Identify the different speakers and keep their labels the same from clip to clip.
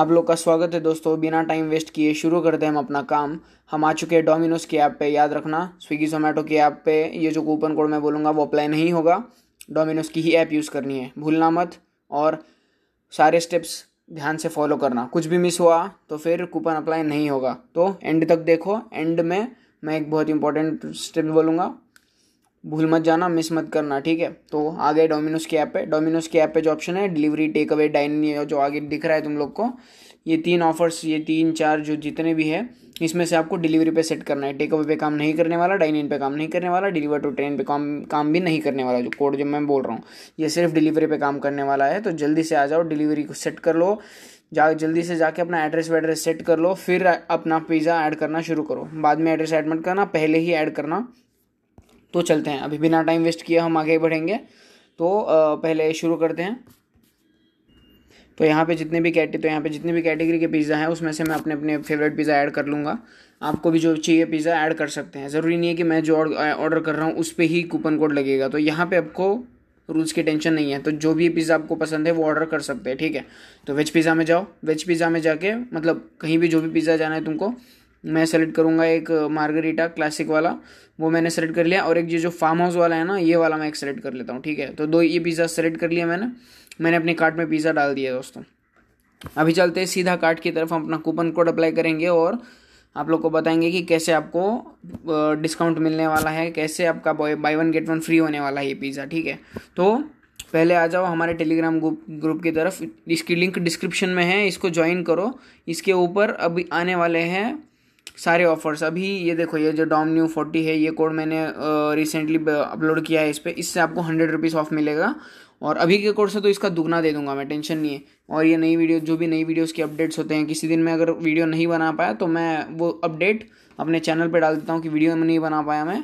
Speaker 1: आप लोग का स्वागत है दोस्तों बिना टाइम वेस्ट किए शुरू करते हैं हम अपना काम हम आ चुके हैं डोमिनोज के ऐप पे याद रखना स्विगी जोमेटो के ऐप पे ये जो कूपन कोड मैं बोलूँगा वो अप्लाई नहीं होगा डोमिनोज की ही ऐप यूज़ करनी है भूलना मत और सारे स्टेप्स ध्यान से फॉलो करना कुछ भी मिस हुआ तो फिर कूपन अप्लाई नहीं होगा तो एंड तक देखो एंड में मैं एक बहुत इंपॉर्टेंट स्टेप बोलूँगा भूल मत जाना मिस मत करना ठीक है तो आ गए डोमिनोज की ऐप पे डोमिनोज की ऐप पे जो ऑप्शन है डिलीवरी टेक अवे डाइन जो आगे दिख रहा है तुम लोग को ये तीन ऑफर्स ये तीन चार जो जितने भी है इसमें से आपको डिलीवरी पे सेट करना है टेक अवे पे काम नहीं करने वाला डाइन इन पे काम नहीं करने वाला डिलीवर टू ट्रेन पे काम काम भी नहीं करने वाला जो कोड जो मैं बोल रहा हूँ ये सिर्फ डिलीवरी पे काम करने वाला है तो जल्दी से आ जाओ डिलीवरी को सेट कर लो जा जल्दी से जाके अपना एड्रेस वेड्रेस सेट कर लो फिर अपना पिज़्ज़ा ऐड करना शुरू करो बाद में एड्रेस एडमिट करना पहले ही ऐड करना तो चलते हैं अभी बिना टाइम वेस्ट किए हम आगे बढ़ेंगे तो पहले शुरू करते हैं तो यहाँ पे जितने भी कैटे तो यहाँ पे जितने भी कैटेगरी के पिज़्ज़ा हैं उसमें से मैं अपने अपने फेवरेट पिज़्ज़ा ऐड कर लूँगा आपको भी जो चाहिए पिज़्ज़ा ऐड कर सकते हैं ज़रूरी नहीं है कि मैं जो ऑर्डर कर रहा हूँ उस पर ही कूपन कोड लगेगा तो यहाँ पे आपको रूल्स की टेंशन नहीं है तो जो भी पिज़्ज़ा आपको पसंद है वो ऑर्डर कर सकते हैं ठीक है तो वेज पिज़्ज़ा में जाओ वेज पिज़्ज़ा में जाके मतलब कहीं भी जो भी पिज़्ज़ा जाना है तुमको मैं सेलेक्ट करूंगा एक मार्गरीटा क्लासिक वाला वो मैंने सेलेक्ट कर लिया और एक जो फार्म हाउस वाला है ना ये वाला मैं एक सेलेक्ट कर लेता हूँ ठीक है तो दो ये पिज़्ज़ा सेलेक्ट कर लिया मैंने मैंने अपने कार्ट में पिज़्ज़ा डाल दिया दोस्तों अभी चलते हैं सीधा कार्ट की तरफ हम अपना कूपन कोड अप्लाई करेंगे और आप लोग को बताएंगे कि कैसे आपको डिस्काउंट मिलने वाला है कैसे आपका buy one get one free होने वाला है ये पिज़्ज़ा ठीक है तो पहले आ जाओ हमारे टेलीग्राम ग्रुप ग्रुप की तरफ इसकी लिंक डिस्क्रिप्शन में है इसको ज्वाइन करो इसके ऊपर अभी आने वाले हैं सारे ऑफर्स अभी ये देखो ये जो डॉम न्यू फोर्टी है ये कोड मैंने रिसेंटली अपलोड किया है इस पर इससे आपको हंड्रेड रुपीज़ ऑफ मिलेगा और अभी के कोड से तो इसका दुगना दे दूंगा मैं टेंशन नहीं है और ये नई वीडियो जो भी नई वीडियोस के अपडेट्स होते हैं किसी दिन मैं अगर वीडियो नहीं बना पाया तो मैं वो अपडेट अपने चैनल पर डाल देता हूँ कि वीडियो में नहीं बना पाया मैं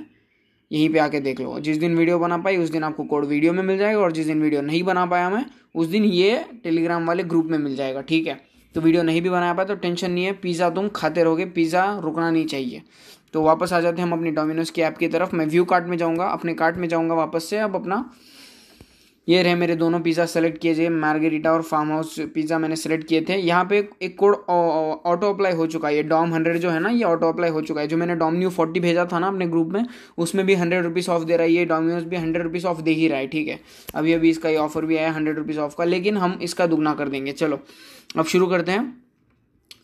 Speaker 1: यहीं पे आके देख लो जिस दिन वीडियो बना पाई उस दिन आपको कोड वीडियो में मिल जाएगा और जिस दिन वीडियो नहीं बना पाया मैं उस दिन ये टेलीग्राम वाले ग्रुप में मिल जाएगा ठीक है तो वीडियो नहीं भी बना पाए तो टेंशन नहीं है पिज़्ज़ा तुम खाते रहोगे पिज़्ज़ा रुकना नहीं चाहिए तो वापस आ जाते हैं हम अपनी डोमिनोज़ की ऐप की तरफ मैं व्यू कार्ट में जाऊँगा अपने कार्ट में जाऊँगा वापस से अब अपना ये रहे मेरे दोनों पिज़्ज़ा सेलेक्ट किए जाए मार्गरीटा और फार्म हाउस पिज़्ज़ा मैंने सेलेक्ट किए थे यहाँ पे एक कोड ऑटो अप्लाई हो चुका है ये डॉम हंड्रेड जो है ना ये ऑटो अप्लाई हो चुका है जो मैंने डॉम न्यू फोर्टी भेजा था ना अपने ग्रुप में उसमें भी हंड्रेड रुपीज़ ऑफ दे रहा है ये डोमिनोज भी हंड्रेड रुपीज़ ऑफ दे ही रहा है ठीक है अभी अभी इसका ये ऑफर भी आया हंड्रेड रुपीज़ ऑफ का लेकिन हम इसका दुगना कर देंगे चलो अब शुरू करते हैं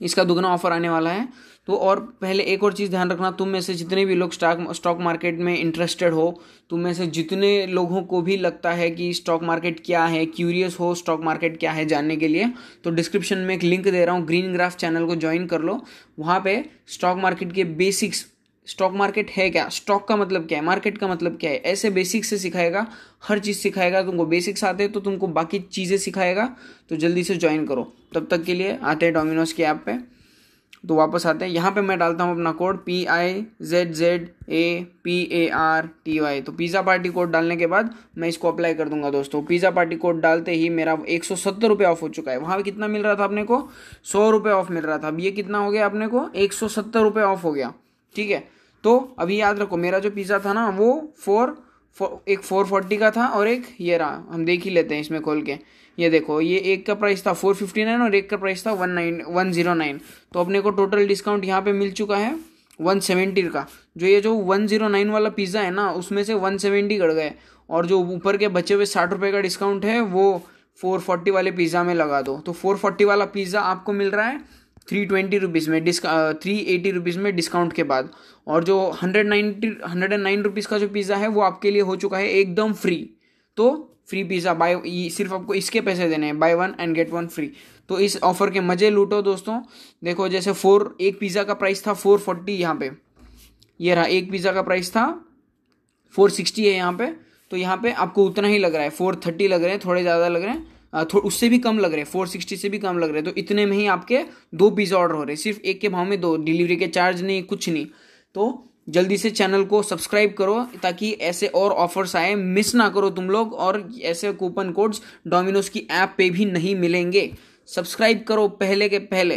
Speaker 1: इसका दुगना ऑफर आने वाला है तो और पहले एक और चीज़ ध्यान रखना तुम में से जितने भी लोग स्टॉक स्टॉक मार्केट में इंटरेस्टेड हो तुम में से जितने लोगों को भी लगता है कि स्टॉक मार्केट क्या है क्यूरियस हो स्टॉक मार्केट क्या है जानने के लिए तो डिस्क्रिप्शन में एक लिंक दे रहा हूँ ग्रीन ग्राफ चैनल को ज्वाइन कर लो वहाँ पे स्टॉक मार्केट के बेसिक्स स्टॉक मार्केट है क्या स्टॉक का मतलब क्या है मार्केट का मतलब क्या है ऐसे बेसिक से सिखाएगा हर चीज़ सिखाएगा तुमको बेसिक्स आते हैं तो तुमको बाकी चीज़ें सिखाएगा तो जल्दी से ज्वाइन करो तब तक के लिए आते हैं डोमिनोज के ऐप पे तो वापस आते हैं यहाँ पे मैं डालता हूँ अपना code P I Z Z A P A R T Y तो पिज़्ज़ा पार्टी कोड डालने के बाद मैं इसको अप्लाई कर दूंगा दोस्तों पिज़्ज़ा पार्टी कोड डालते ही मेरा एक सौ सत्तर रुपये ऑफ हो चुका है वहाँ कितना मिल रहा था अपने को सौ रुपये ऑफ मिल रहा था अब ये कितना हो गया अपने को एक सौ सत्तर रुपये ऑफ हो गया ठीक है तो अभी याद रखो मेरा जो पिज़्ज़ा था ना वो फोर एक फोर फोर्टी का था और एक ये रहा हम देख ही लेते हैं इसमें खोल के ये देखो ये एक का प्राइस था फोर फिफ्टी नाइन और एक का प्राइस था one nine one zero nine तो अपने को टोटल डिस्काउंट यहाँ पे मिल चुका है वन सेवेंटी का जो ये जो वन जीरो नाइन वाला पिज़्ज़ा है ना उसमें से वन सेवेंटी कट गए और जो ऊपर के बचे हुए साठ रुपये का डिस्काउंट है वो फोर फोर्टी वाले पिज़्ज़ा में लगा दो तो फोर फोर्टी वाला पिज़्ज़ा आपको मिल रहा है थ्री ट्वेंटी रुपीज़ में डिस्का थ्री एटी रुपीज़ में डिस्काउंट के बाद और जो hundred ninety hundred and nine rupees का जो पिज़्ज़ा है वो आपके लिए हो चुका है एकदम फ्री तो फ्री पिज़्ज़ा बाय सिर्फ आपको इसके पैसे देने हैं buy one and get one free तो इस ऑफ़र के मज़े लूटो दोस्तों देखो जैसे फोर एक पिज़्ज़ा का प्राइस था फोर फोर्टी यहाँ पे ये रहा एक पिज़्ज़ा का प्राइस था फोर सिक्सटी है यहाँ पे तो यहाँ पे आपको उतना ही लग रहा है फोर थर्टी लग रहे हैं थोड़े ज़्यादा लग रहे हैं उससे भी कम लग रहे हैं फोर सिक्सटी से भी कम लग रहे हैं तो इतने में ही आपके दो पिज़्ज़ा ऑर्डर हो रहे हैं सिर्फ एक के भाव में दो डिलीवरी के चार्ज नहीं कुछ नहीं तो जल्दी से चैनल को सब्सक्राइब करो ताकि ऐसे और ऑफर्स आए मिस ना करो तुम लोग और ऐसे कूपन कोड्स डोमिनोज की ऐप पे भी नहीं मिलेंगे सब्सक्राइब करो पहले के पहले